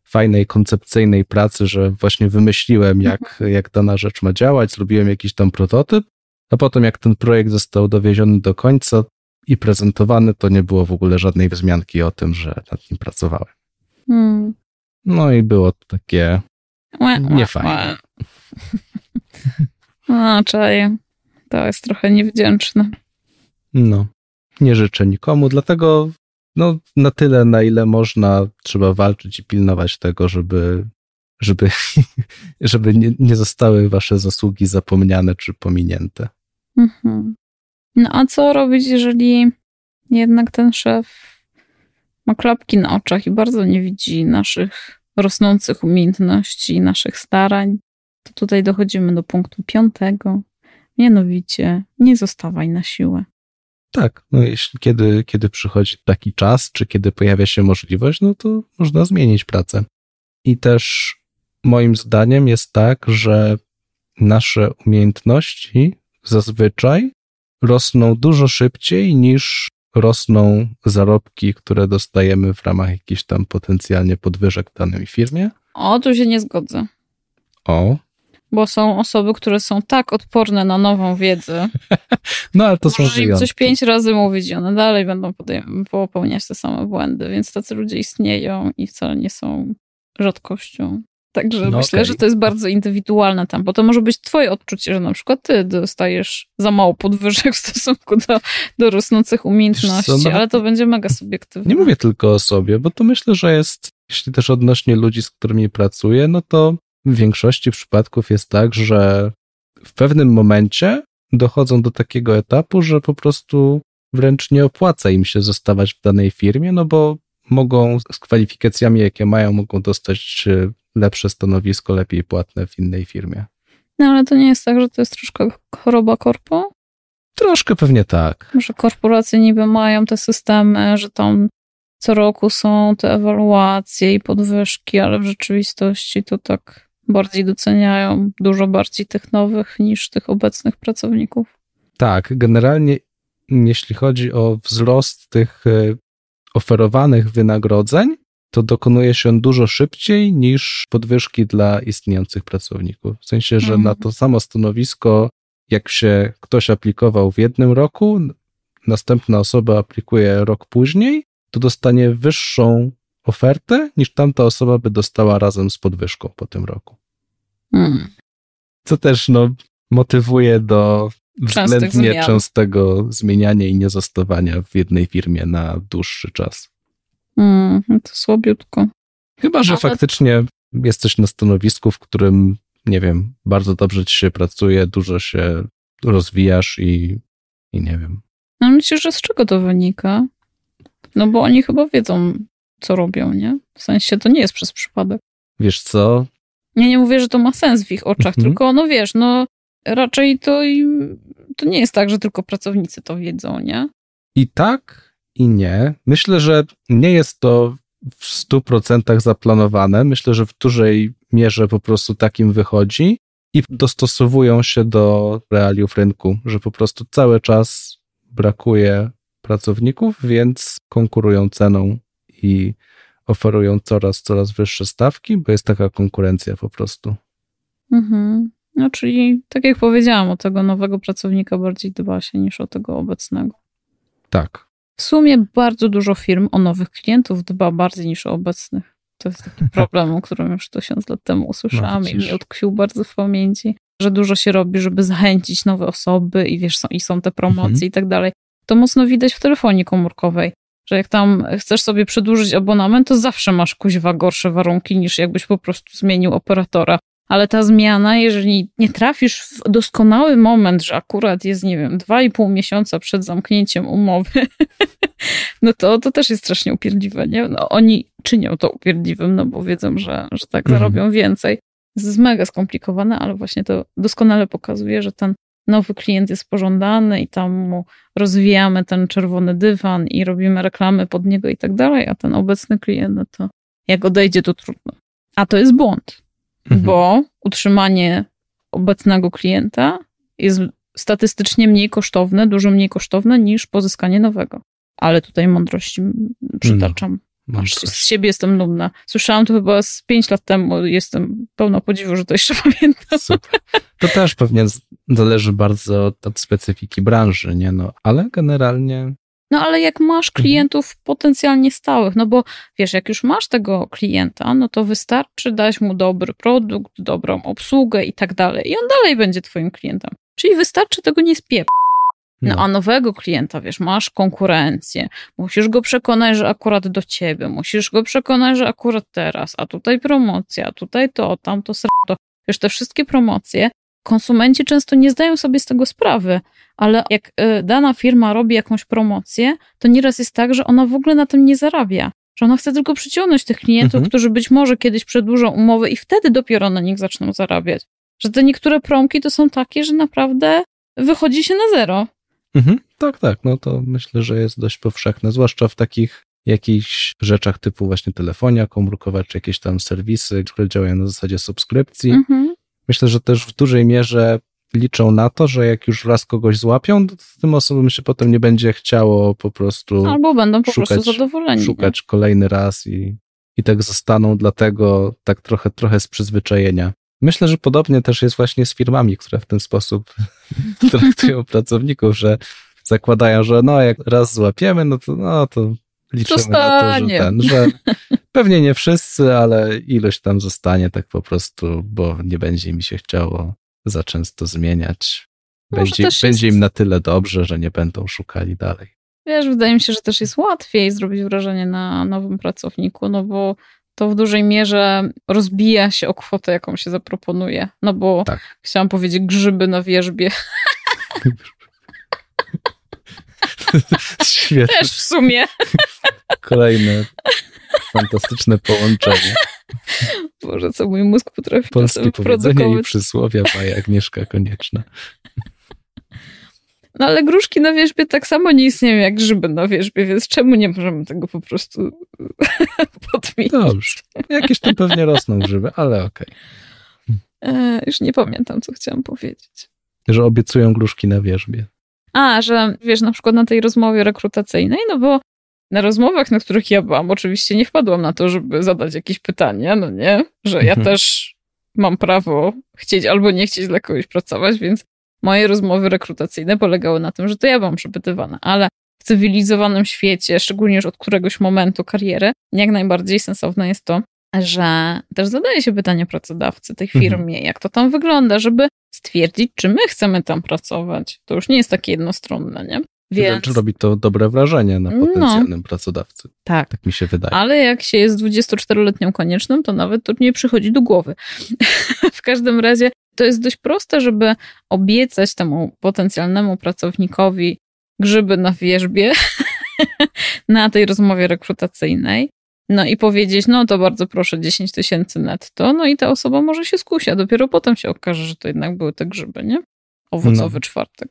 fajnej, koncepcyjnej pracy, że właśnie wymyśliłem, jak, mhm. jak dana rzecz ma działać, zrobiłem jakiś tam prototyp, a potem jak ten projekt został dowieziony do końca i prezentowany, to nie było w ogóle żadnej wzmianki o tym, że nad nim pracowałem. Hmm. No i było to takie niefajne. A, no, czaję. To jest trochę niewdzięczne. No, nie życzę nikomu, dlatego no, na tyle, na ile można, trzeba walczyć i pilnować tego, żeby, żeby, żeby nie, nie zostały wasze zasługi zapomniane czy pominięte. Mhm. No a co robić, jeżeli jednak ten szef ma klapki na oczach i bardzo nie widzi naszych rosnących umiejętności naszych starań? To tutaj dochodzimy do punktu piątego. Mianowicie, nie zostawaj na siłę. Tak, no jeśli kiedy, kiedy przychodzi taki czas, czy kiedy pojawia się możliwość, no to można zmienić pracę. I też moim zdaniem jest tak, że nasze umiejętności zazwyczaj rosną dużo szybciej niż rosną zarobki, które dostajemy w ramach jakichś tam potencjalnie podwyżek w danej firmie. O, tu się nie zgodzę. O bo są osoby, które są tak odporne na nową wiedzę. No ale to są Może im coś pięć razy mówić i one dalej będą popełniać te same błędy, więc tacy ludzie istnieją i wcale nie są rzadkością. Także no myślę, okay. że to jest bardzo indywidualne tam, bo to może być twoje odczucie, że na przykład ty dostajesz za mało podwyżek w stosunku do, do rosnących umiejętności, co, no, ale to będzie mega subiektywne. Nie mówię tylko o sobie, bo to myślę, że jest, jeśli też odnośnie ludzi, z którymi pracuję, no to w większości przypadków jest tak, że w pewnym momencie dochodzą do takiego etapu, że po prostu wręcz nie opłaca im się zostawać w danej firmie, no bo mogą z kwalifikacjami, jakie mają, mogą dostać e, lepsze stanowisko, lepiej płatne w innej firmie. No ale to nie jest tak, że to jest troszkę choroba korpo? Troszkę pewnie tak. Że korporacje niby mają te systemy, że tam co roku są te ewaluacje i podwyżki, ale w rzeczywistości to tak bardziej doceniają, dużo bardziej tych nowych niż tych obecnych pracowników. Tak, generalnie jeśli chodzi o wzrost tych e, oferowanych wynagrodzeń, to dokonuje się dużo szybciej niż podwyżki dla istniejących pracowników. W sensie, że mhm. na to samo stanowisko, jak się ktoś aplikował w jednym roku, następna osoba aplikuje rok później, to dostanie wyższą ofertę, niż tamta osoba by dostała razem z podwyżką po tym roku. Hmm. Co też no, motywuje do względnie częstego zmieniania i niezostawania w jednej firmie na dłuższy czas. Mm, to słabiutko. Chyba, że Ale... faktycznie jesteś na stanowisku, w którym, nie wiem, bardzo dobrze ci się pracuje, dużo się rozwijasz i, i nie wiem. No myślę, że z czego to wynika? No bo oni chyba wiedzą, co robią, nie? W sensie to nie jest przez przypadek. Wiesz co? Ja nie mówię, że to ma sens w ich oczach, mhm. tylko no wiesz, no raczej to, im, to nie jest tak, że tylko pracownicy to wiedzą, nie? I tak, i nie. Myślę, że nie jest to w 100% zaplanowane. Myślę, że w dużej mierze po prostu takim wychodzi i dostosowują się do realiów rynku, że po prostu cały czas brakuje pracowników, więc konkurują ceną i oferują coraz, coraz wyższe stawki, bo jest taka konkurencja po prostu. Mhm. No, czyli tak jak powiedziałam, o tego nowego pracownika bardziej dba się niż o tego obecnego. Tak. W sumie bardzo dużo firm o nowych klientów dba bardziej niż o obecnych. To jest taki problem, o którym już tysiąc lat temu usłyszałam no, i mi utkwił bardzo w pamięci, że dużo się robi, żeby zachęcić nowe osoby i wiesz, są, i są te promocje mhm. i tak dalej. To mocno widać w telefonii komórkowej że jak tam chcesz sobie przedłużyć abonament, to zawsze masz kuźwa gorsze warunki niż jakbyś po prostu zmienił operatora. Ale ta zmiana, jeżeli nie trafisz w doskonały moment, że akurat jest, nie wiem, dwa i pół miesiąca przed zamknięciem umowy, no to, to też jest strasznie upierdliwe, nie? No, oni czynią to upierdliwym, no bo wiedzą, że, że tak mhm. zarobią więcej. To jest mega skomplikowane, ale właśnie to doskonale pokazuje, że ten nowy klient jest pożądany i tam mu rozwijamy ten czerwony dywan i robimy reklamy pod niego i tak dalej, a ten obecny klient, no to jak odejdzie, to trudno. A to jest błąd, mhm. bo utrzymanie obecnego klienta jest statystycznie mniej kosztowne, dużo mniej kosztowne niż pozyskanie nowego. Ale tutaj mądrości przytaczam. Znaczy, z, siebie jestem dumna. Słyszałam to chyba z pięć lat temu. Jestem pełna podziwu, że to jeszcze pamiętam. Super. To też pewnie zależy bardzo od, od specyfiki branży, nie? No, ale generalnie no ale jak masz mhm. klientów potencjalnie stałych, no bo wiesz, jak już masz tego klienta, no to wystarczy dać mu dobry produkt, dobrą obsługę i tak dalej. I on dalej będzie twoim klientem. Czyli wystarczy tego nie spieprzać. No. no, a nowego klienta, wiesz, masz konkurencję, musisz go przekonać, że akurat do ciebie, musisz go przekonać, że akurat teraz, a tutaj promocja, a tutaj to, tamto, to, Wiesz, te wszystkie promocje, konsumenci często nie zdają sobie z tego sprawy, ale jak y, dana firma robi jakąś promocję, to nieraz jest tak, że ona w ogóle na tym nie zarabia że ona chce tylko przyciągnąć tych klientów, mhm. którzy być może kiedyś przedłużą umowę i wtedy dopiero na nich zaczną zarabiać. Że te niektóre promki to są takie, że naprawdę wychodzi się na zero. Mhm, tak, tak. No to myślę, że jest dość powszechne, zwłaszcza w takich jakichś rzeczach typu właśnie telefonia komórkowa, czy jakieś tam serwisy, które działają na zasadzie subskrypcji. Mhm. Myślę, że też w dużej mierze liczą na to, że jak już raz kogoś złapią, to tym osobom się potem nie będzie chciało po prostu. Albo będą po szukać, prostu zadowoleni. Szukać nie? kolejny raz i, i tak zostaną, dlatego tak trochę, trochę z przyzwyczajenia. Myślę, że podobnie też jest właśnie z firmami, które w ten sposób traktują pracowników, że zakładają, że no jak raz złapiemy, no to, no to liczymy zostanie. na to, że ten, że pewnie nie wszyscy, ale ilość tam zostanie tak po prostu, bo nie będzie mi się chciało za często zmieniać. Będzie, będzie jest... im na tyle dobrze, że nie będą szukali dalej. Wiesz, wydaje mi się, że też jest łatwiej zrobić wrażenie na nowym pracowniku, no bo to w dużej mierze rozbija się o kwotę, jaką się zaproponuje. No bo tak. chciałam powiedzieć grzyby na wierzbie. Świetne. Też w sumie. Kolejne fantastyczne połączenie. Boże, co mój mózg potrafi Polskie powiedzenie i przysłowia, jak Agnieszka Konieczna. No ale gruszki na wierzbie tak samo nie istnieją jak grzyby na wierzbie, więc czemu nie możemy tego po prostu podmienić? Dobrze. Jakieś tam pewnie rosną grzyby, ale okej. Okay. E, już nie pamiętam, co chciałam powiedzieć. Że obiecują gruszki na wierzbie. A, że wiesz, na przykład na tej rozmowie rekrutacyjnej, no bo na rozmowach, na których ja byłam, oczywiście nie wpadłam na to, żeby zadać jakieś pytania, no nie? Że ja mhm. też mam prawo chcieć albo nie chcieć dla kogoś pracować, więc Moje rozmowy rekrutacyjne polegały na tym, że to ja byłam przepytywana, ale w cywilizowanym świecie, szczególnie już od któregoś momentu kariery, jak najbardziej sensowne jest to, że też zadaje się pytanie pracodawcy tej mhm. firmie, mhm. jak to tam wygląda, żeby stwierdzić, czy my chcemy tam pracować. To już nie jest takie jednostronne, nie? Więc... Czy robi to dobre wrażenie na no. potencjalnym no, pracodawcy. Tak. Tak mi się wydaje. Ale jak się jest 24-letnią konieczną, to nawet to nie przychodzi do głowy. w każdym razie to jest dość proste, żeby obiecać temu potencjalnemu pracownikowi grzyby na wierzbie na tej rozmowie rekrutacyjnej. No i powiedzieć, no to bardzo proszę 10 tysięcy netto, no i ta osoba może się skusi, a dopiero potem się okaże, że to jednak były te grzyby, nie? Owocowy no. czwartek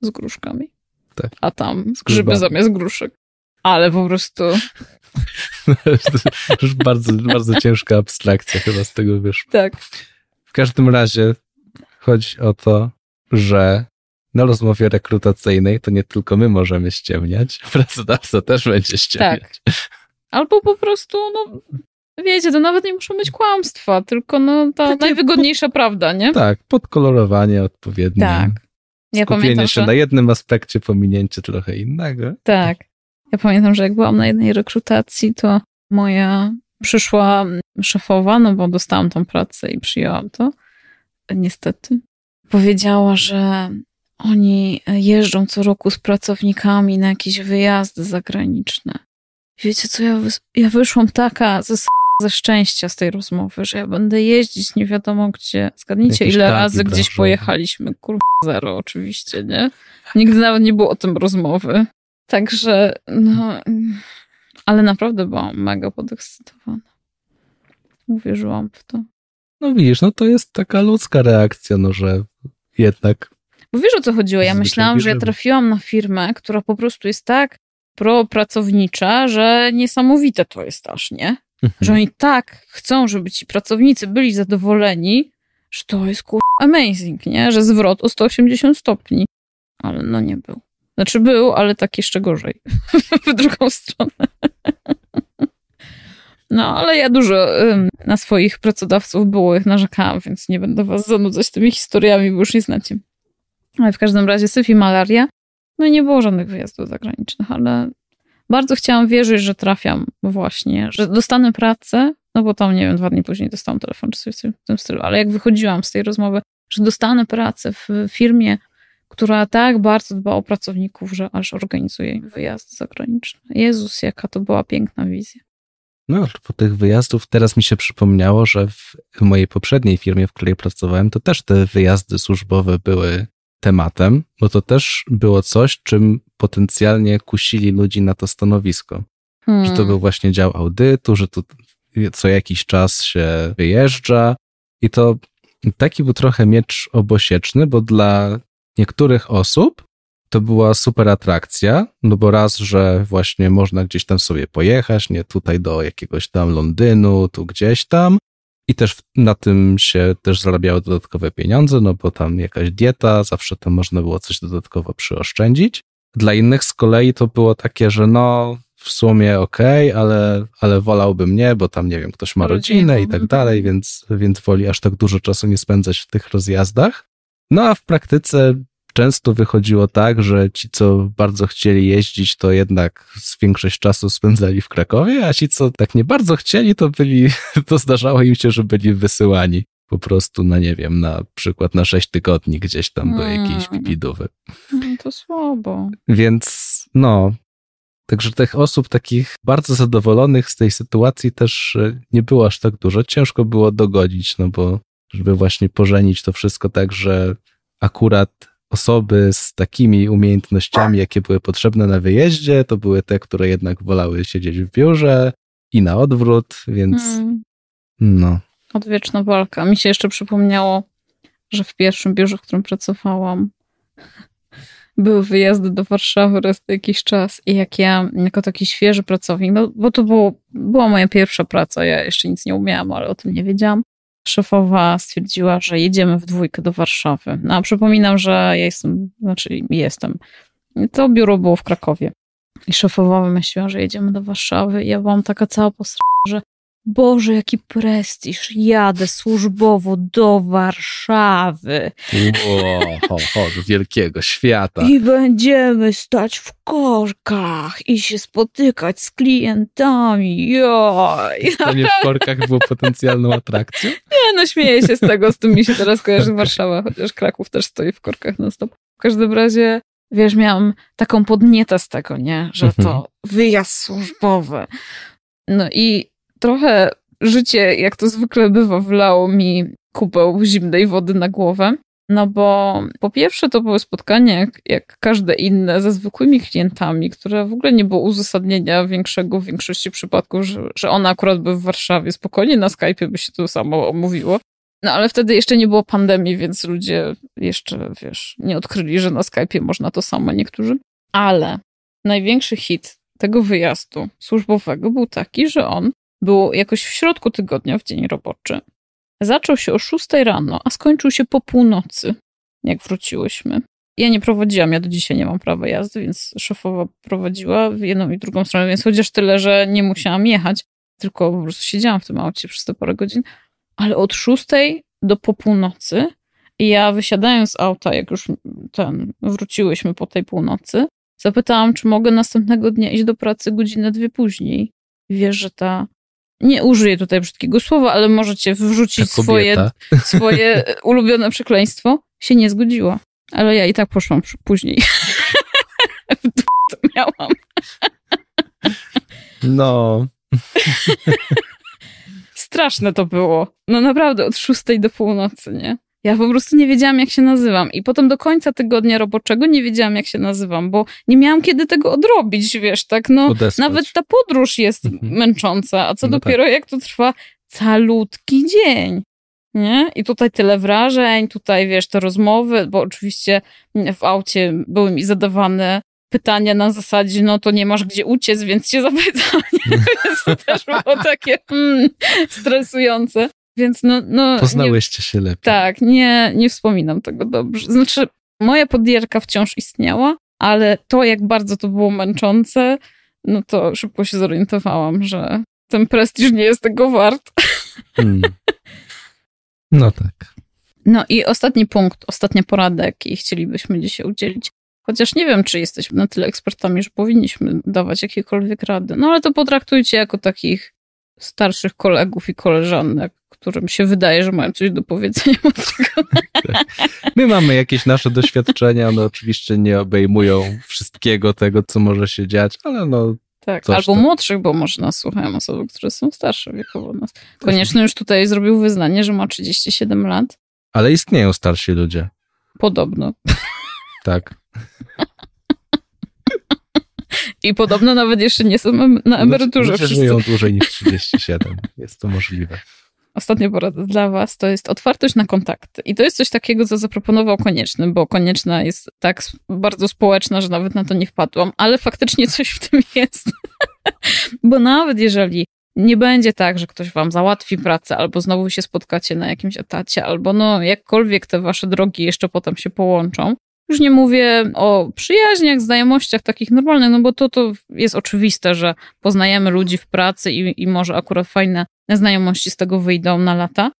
z gruszkami. Tak. A tam grzyby zamiast gruszek. Ale po prostu... to już bardzo, bardzo ciężka abstrakcja chyba z tego wyszła. Tak. W każdym razie chodzi o to, że na rozmowie rekrutacyjnej to nie tylko my możemy ściemniać, pracodawca też będzie tak. ściemniać. Tak. Albo po prostu, no wiecie, to nawet nie muszą być kłamstwa, tylko no ta Takie najwygodniejsza pod... prawda, nie? Tak, podkolorowanie odpowiednie. Tak. Ja Skupienie pamiętam, się że... na jednym aspekcie, pominięcie trochę innego. Tak. Ja pamiętam, że jak byłam na jednej rekrutacji, to moja przyszła mm, szefowa, no bo dostałam tą pracę i przyjęłam to, niestety. Powiedziała, że oni e, jeżdżą co roku z pracownikami na jakieś wyjazdy zagraniczne. Wiecie co, ja, ja wyszłam taka ze, ze szczęścia z tej rozmowy, że ja będę jeździć nie wiadomo gdzie. Zgadnijcie, Jakieś ile razy gdzieś pojechaliśmy. Kurwa, zero oczywiście, nie? Nigdy nawet nie było o tym rozmowy. Także, no, mm. Ale naprawdę byłam mega podekscytowana. Uwierzyłam w to. No widzisz, no to jest taka ludzka reakcja, no że jednak. Bo wiesz o co chodziło? Ja myślałam, że ja trafiłam na firmę, która po prostu jest tak propracownicza, że niesamowite to jest aż, nie? Mhm. Że oni tak chcą, żeby ci pracownicy byli zadowoleni, że to jest kur... amazing, nie? Że zwrot o 180 stopni. Ale no nie był. Znaczy był, ale tak jeszcze gorzej. w drugą stronę. No, ale ja dużo ym, na swoich pracodawców byłych narzekałam, więc nie będę was zanudzać tymi historiami, bo już nie znacie. Ale w każdym razie syf i malaria. No i nie było żadnych wyjazdów zagranicznych, ale bardzo chciałam wierzyć, że trafiam właśnie, że dostanę pracę, no bo tam, nie wiem, dwa dni później dostałam telefon czy coś w tym stylu, ale jak wychodziłam z tej rozmowy, że dostanę pracę w firmie, która tak bardzo dba o pracowników, że aż organizuje im wyjazdy zagraniczne. Jezus, jaka to była piękna wizja. No, po tych wyjazdów teraz mi się przypomniało, że w mojej poprzedniej firmie, w której pracowałem, to też te wyjazdy służbowe były tematem, bo to też było coś, czym potencjalnie kusili ludzi na to stanowisko. Hmm. Że to hmm. był właśnie dział audytu, że to co jakiś czas się wyjeżdża i to taki był trochę miecz obosieczny, bo dla niektórych osób to była super atrakcja, no bo raz, że właśnie można gdzieś tam sobie pojechać, nie tutaj do jakiegoś tam Londynu, tu gdzieś tam. I też na tym się też zarabiały dodatkowe pieniądze, no bo tam jakaś dieta, zawsze tam można było coś dodatkowo przyoszczędzić. Dla innych z kolei to było takie, że no w sumie okej, okay, ale, ale wolałbym nie, bo tam nie wiem, ktoś ma rodzinę i tak dalej, więc, więc woli aż tak dużo czasu nie spędzać w tych rozjazdach. No a w praktyce często wychodziło tak, że ci, co bardzo chcieli jeździć, to jednak większość czasu spędzali w Krakowie, a ci, co tak nie bardzo chcieli, to byli, to zdarzało im się, że byli wysyłani po prostu na, nie wiem, na przykład na 6 tygodni gdzieś tam do mm. jakiejś pipidowy. No to słabo. Więc no, Także tych osób takich bardzo zadowolonych z tej sytuacji też e, nie było aż tak dużo. Ciężko było dogodzić, no bo żeby właśnie pożenić to wszystko tak, że akurat osoby z takimi umiejętnościami, jakie były potrzebne na wyjeździe, to były te, które jednak wolały siedzieć w biurze i na odwrót, więc hmm. no. Odwieczna walka. Mi się jeszcze przypomniało, że w pierwszym biurze, w którym pracowałam, były wyjazdy do Warszawy raz na jakiś czas i jak ja, jako taki świeży pracownik, no bo to było, była moja pierwsza praca, ja jeszcze nic nie umiałam, ale o tym nie wiedziałam, szefowa stwierdziła, że jedziemy w dwójkę do Warszawy. No, a przypominam, że ja jestem, znaczy jestem. To biuro było w Krakowie. I szefowa wymyśliła, że jedziemy do Warszawy. I ja byłam taka cała posra Boże, jaki prestiż, jadę służbowo do Warszawy. Wow, do wielkiego świata. I będziemy stać w korkach i się spotykać z klientami. Joj. Stanie w korkach było potencjalną atrakcją? Nie, no śmieję się z tego, z tym mi się teraz kojarzy tak. Warszawa, chociaż Kraków też stoi w korkach na stop. W każdym razie wiesz, miałam taką podnietę z tego, nie? Że mhm. to wyjazd służbowy. No i trochę życie, jak to zwykle bywa, wlało mi kupę zimnej wody na głowę. No bo po pierwsze to były spotkania jak, jak, każde inne ze zwykłymi klientami, które w ogóle nie było uzasadnienia większego w większości przypadków, że, że ona akurat by w Warszawie. Spokojnie na Skype'ie by się to samo omówiło. No ale wtedy jeszcze nie było pandemii, więc ludzie jeszcze, wiesz, nie odkryli, że na Skype'ie można to samo niektórzy. Ale największy hit tego wyjazdu służbowego był taki, że on było jakoś w środku tygodnia, w dzień roboczy. Zaczął się o 6 rano, a skończył się po północy, jak wróciłyśmy. Ja nie prowadziłam, ja do dzisiaj nie mam prawa jazdy, więc szefowa prowadziła w jedną i drugą stronę, więc chociaż tyle, że nie musiałam jechać, tylko po prostu siedziałam w tym aucie przez te parę godzin. Ale od 6 do po północy, ja wysiadając z auta, jak już ten, wróciłyśmy po tej północy, zapytałam, czy mogę następnego dnia iść do pracy godzinę, dwie później. Wiesz, że ta nie użyję tutaj brzydkiego słowa, ale możecie wrzucić swoje, swoje ulubione przekleństwo, się nie zgodziła. Ale ja i tak poszłam później. to miałam. no. Straszne to było. No naprawdę od szóstej do północy, nie? Ja po prostu nie wiedziałam, jak się nazywam. I potem do końca tygodnia roboczego nie wiedziałam, jak się nazywam, bo nie miałam kiedy tego odrobić, wiesz, tak? No, Odespać. nawet ta podróż jest mhm. męcząca, a co no tak. dopiero tak. jak to trwa calutki dzień. Nie? I tutaj tyle wrażeń, tutaj wiesz, te rozmowy, bo oczywiście w aucie były mi zadawane pytania na zasadzie, no to nie masz gdzie uciec, więc cię zapytam. to też było takie mm, stresujące. Więc no, no, Poznałyście nie, się lepiej. Tak, nie, nie wspominam tego dobrze. Znaczy, moja podierka wciąż istniała, ale to, jak bardzo to było męczące, no to szybko się zorientowałam, że ten prestiż nie jest tego wart. Hmm. No tak. No i ostatni punkt, ostatnia porada, jakiej chcielibyśmy dzisiaj udzielić. Chociaż nie wiem, czy jesteśmy na tyle ekspertami, że powinniśmy dawać jakiekolwiek rady. No ale to potraktujcie jako takich starszych kolegów i koleżanek, którym się wydaje, że mają coś do powiedzenia. My mamy jakieś nasze doświadczenia, one oczywiście nie obejmują wszystkiego tego, co może się dziać, ale no tak, albo młodszych, bo może nas słuchają osoby, które są starsze wiekowo nas. Konieczny już tutaj zrobił wyznanie, że ma 37 lat. Ale istnieją starsi ludzie. Podobno. Tak. I podobno nawet jeszcze nie są na emeryturze. Znaczy, wszyscy. żyją dłużej niż 37. Jest to możliwe ostatnia porada dla Was to jest otwartość na kontakty. I to jest coś takiego, co zaproponował Konieczny, bo Konieczna jest tak bardzo społeczna, że nawet na to nie wpadłam, ale faktycznie coś w tym jest. bo nawet jeżeli nie będzie tak, że ktoś wam załatwi pracę, albo znowu się spotkacie na jakimś etacie, albo no jakkolwiek te wasze drogi jeszcze potem się połączą, już nie mówię o przyjaźniach, znajomościach takich normalnych, no bo to, to jest oczywiste, że poznajemy ludzi w pracy i, i może akurat fajne znajomości z tego wyjdą na lata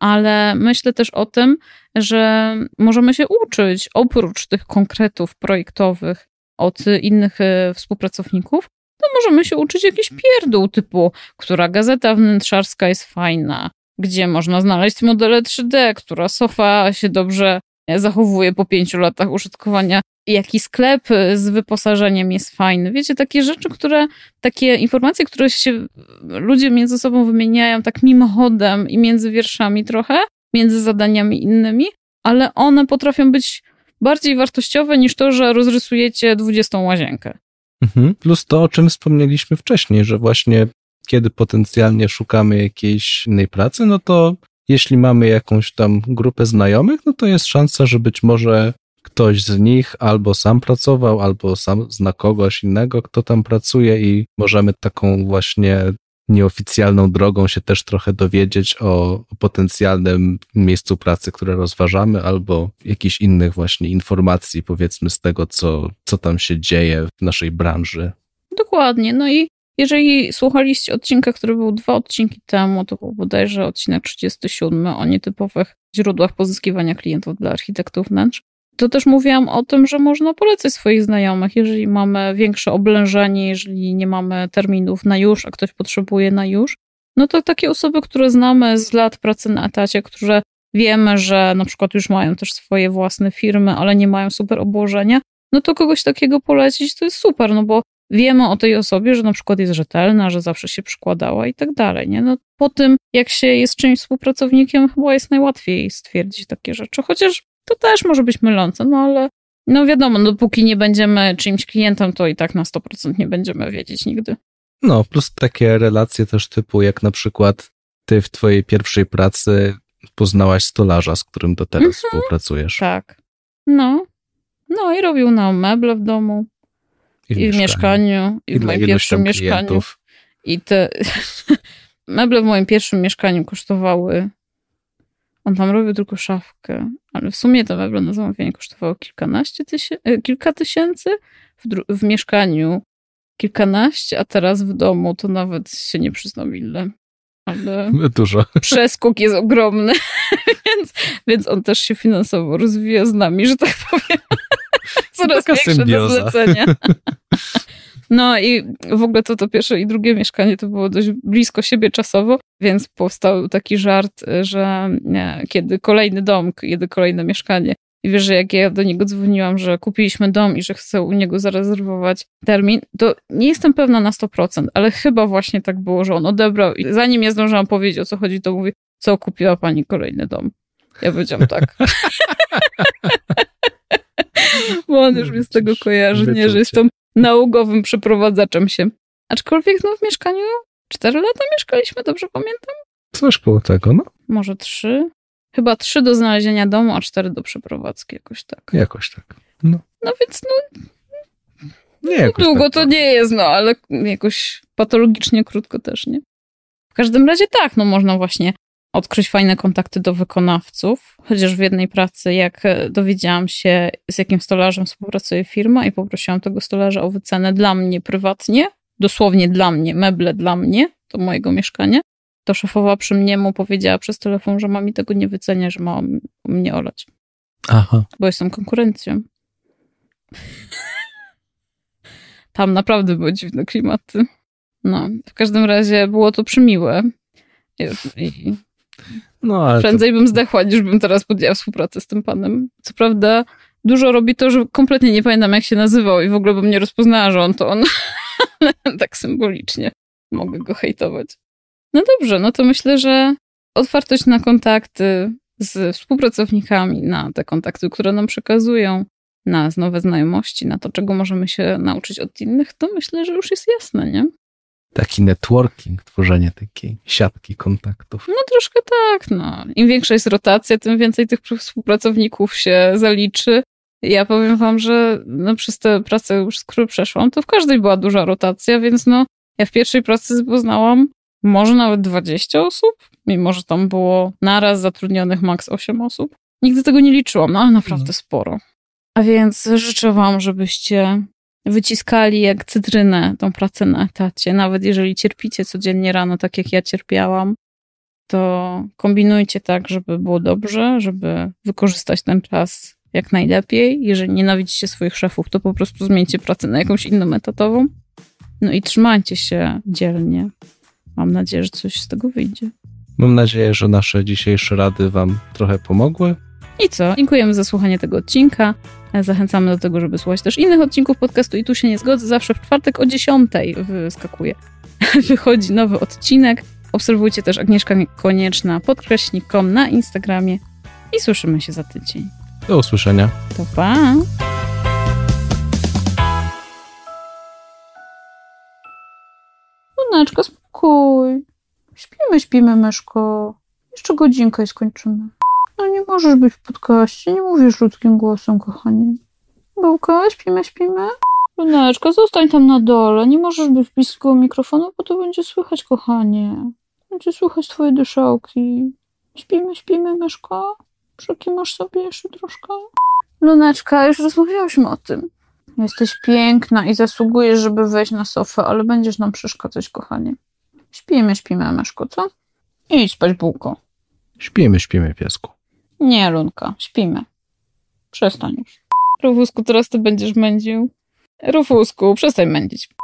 ale myślę też o tym, że możemy się uczyć oprócz tych konkretów projektowych od innych y, współpracowników. To możemy się uczyć jakichś pierdół typu, która gazeta wnętrzarska jest fajna, gdzie można znaleźć modele 3D, która sofa się dobrze zachowuje po pięciu latach użytkowania, jaki sklep y, z wyposażeniem jest fajny. Wiecie, takie rzeczy, które, takie informacje, które się ludzie między sobą wymieniają tak mimochodem i między wierszami trochę, między zadaniami innymi, ale one potrafią być bardziej wartościowe niż to, że rozrysujecie 20 łazienkę. Mhm. Plus to, o czym wspomnieliśmy wcześniej, że właśnie kiedy potencjalnie szukamy jakiejś innej pracy, no to jeśli mamy jakąś tam grupę znajomych, no to jest szansa, że być może ktoś z nich albo sam pracował, albo sam zna kogoś innego, kto tam pracuje i możemy taką właśnie nieoficjalną drogą się też trochę dowiedzieć o potencjalnym miejscu pracy, które rozważamy, albo jakichś innych właśnie informacji, powiedzmy, z tego, co, co tam się dzieje w naszej branży. Dokładnie. No i jeżeli słuchaliście odcinka, który był dwa odcinki temu, to był bodajże odcinek 37 o nietypowych źródłach pozyskiwania klientów dla architektów wnętrz, to też mówiłam o tym, że można polecać swoich znajomych, jeżeli mamy większe oblężenie, jeżeli nie mamy terminów na już, a ktoś potrzebuje na już, no to takie osoby, które znamy z lat pracy na etacie, które wiemy, że na przykład już mają też swoje własne firmy, ale nie mają super obłożenia, no to kogoś takiego polecić to jest super, no bo wiemy o tej osobie, że na przykład jest rzetelna, że zawsze się przykładała i tak dalej. Nie? No, po tym, jak się jest czymś współpracownikiem, chyba jest najłatwiej stwierdzić takie rzeczy, chociaż to też może być mylące, no ale no wiadomo, dopóki no, nie będziemy czymś klientem, to i tak na 100% nie będziemy wiedzieć nigdy. No, plus takie relacje też typu, jak na przykład ty w twojej pierwszej pracy poznałaś stolarza, z którym do teraz mm -hmm. współpracujesz. Tak. No. No i robił nam meble w domu. I w, mieszkaniu, i, w moim pierwszym mieszkaniu. I te meble w moim pierwszym mieszkaniu kosztowały. On tam robił tylko szafkę, ale w sumie te meble na zamówienie kosztowały kilkanaście tysięcy, e, kilka tysięcy. W, w mieszkaniu kilkanaście, a teraz w domu to nawet się nie przyznam ile. Ale Dużo. przeskok jest ogromny, więc, więc on też się finansowo rozwija z nami, że tak powiem. Coraz Taka większe symbioza. do zlecenia. No i w ogóle to to pierwsze i drugie mieszkanie to było dość blisko siebie czasowo, więc powstał taki żart, że nie, kiedy kolejny dom, kiedy kolejne mieszkanie. I wiesz, że jak ja do niego dzwoniłam, że kupiliśmy dom i że chcę u niego zarezerwować termin, to nie jestem pewna na 100%, ale chyba właśnie tak było, że on odebrał i zanim ja zdążyłam powiedzieć o co chodzi, to mówi, co kupiła pani kolejny dom. Ja powiedziałam tak. Bo on już mi z tego kojarzy, nie, że jestem nałogowym przeprowadzaczem się. Aczkolwiek no w mieszkaniu 4 lata mieszkaliśmy, dobrze pamiętam? Coś było tego, no. Może trzy, Chyba trzy do znalezienia domu, a cztery do przeprowadzki, jakoś tak. Jakoś tak, no. No więc no... Nie, tak długo tak, to tak. nie jest, no ale jakoś patologicznie krótko też, nie? W każdym razie tak, no można właśnie odkryć fajne kontakty do wykonawców. Chociaż w jednej pracy, jak e, dowiedziałam się, z jakim stolarzem współpracuje firma, i poprosiłam tego stolarza o wycenę dla mnie prywatnie, dosłownie dla mnie, meble dla mnie, do mojego mieszkania, to szefowa przy mnie mu powiedziała przez telefon, że ma mi tego nie wycenia, że ma mnie olać. Aha. Bo jestem konkurencją. Tam naprawdę były dziwne klimaty. No, w każdym razie było to przymiłe. I, i no, Prędzej to... bym zdechła, niż bym teraz podjęła współpracę z tym panem. Co prawda dużo robi to, że kompletnie nie pamiętam, jak się nazywał i w ogóle bym nie rozpoznała, że on to on. tak symbolicznie mogę go hejtować. No dobrze, no to myślę, że otwartość na kontakty z współpracownikami, na te kontakty, które nam przekazują, na nowe znajomości, na to, czego możemy się nauczyć od innych, to myślę, że już jest jasne, nie? taki networking, tworzenie takiej siatki kontaktów. No troszkę tak, no. Im większa jest rotacja, tym więcej tych współpracowników się zaliczy. Ja powiem wam, że no, przez te prace, już, które przeszłam, to w każdej była duża rotacja, więc no ja w pierwszej pracy poznałam może nawet 20 osób, mimo że tam było naraz zatrudnionych maks 8 osób. Nigdy tego nie liczyłam, no ale naprawdę no. sporo. A więc życzę wam, żebyście wyciskali jak cytrynę tą pracę na etacie. Nawet jeżeli cierpicie codziennie rano, tak jak ja cierpiałam, to kombinujcie tak, żeby było dobrze, żeby wykorzystać ten czas jak najlepiej. Jeżeli nienawidzicie swoich szefów, to po prostu zmieńcie pracę na jakąś inną etatową. No i trzymajcie się dzielnie. Mam nadzieję, że coś z tego wyjdzie. Mam nadzieję, że nasze dzisiejsze rady Wam trochę pomogły. I co? Dziękujemy za słuchanie tego odcinka. E, zachęcamy do tego, żeby słuchać też innych odcinków podcastu i tu się nie zgodzę. Zawsze w czwartek o 10 wyskakuje. Wychodzi nowy odcinek. Obserwujcie też Agnieszka Konieczna podkreśnikom na Instagramie i słyszymy się za tydzień. Do usłyszenia. To pa! Luneczko, spokój. Śpimy, śpimy, myszko. Jeszcze godzinkę i skończymy. No nie możesz być w podcaście, nie mówisz ludzkim głosem, kochanie. Bułka, śpimy, śpimy. Luneczka, zostań tam na dole. Nie możesz być blisko mikrofonu, bo to będzie słychać, kochanie. Będzie słychać twoje dyszałki. Śpimy, śpimy, myszko. masz sobie jeszcze troszkę? Luneczka, już rozmawiałyśmy o tym. Jesteś piękna i zasługujesz, żeby wejść na sofę, ale będziesz nam przeszkadzać, kochanie. Śpimy, śpimy, myszko, co? Idź spać, bułko. Śpimy, śpimy, piesku. Nie, Lunka, śpimy. Przestań już. Rufusku, teraz ty będziesz mędził. Rufusku, przestań mędzić.